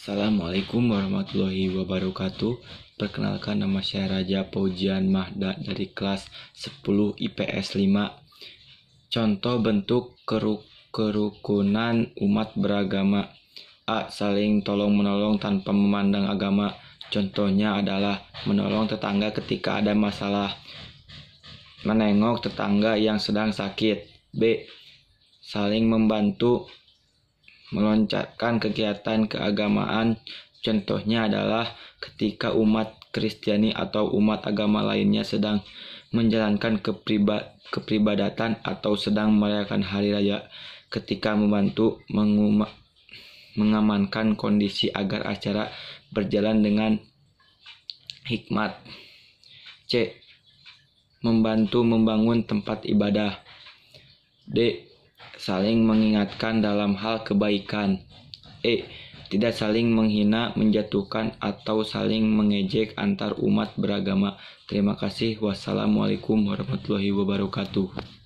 Assalamualaikum warahmatullahi wabarakatuh. Perkenalkan nama saya Raja Paujian Mahda dari kelas 10 IPS 5. Contoh bentuk keruk kerukunan umat beragama. A. Saling tolong-menolong tanpa memandang agama. Contohnya adalah menolong tetangga ketika ada masalah. Menengok tetangga yang sedang sakit. B. Saling membantu meloncatkan kegiatan keagamaan contohnya adalah ketika umat Kristiani atau umat agama lainnya sedang menjalankan kepriba, kepribadatan atau sedang merayakan hari raya ketika membantu mengamankan kondisi agar acara berjalan dengan hikmat. C. Membantu membangun tempat ibadah. D saling mengingatkan dalam hal kebaikan. E. Tidak saling menghina, menjatuhkan, atau saling mengejek antar umat beragama. Terima kasih. Wassalamualaikum warahmatullahi wabarakatuh.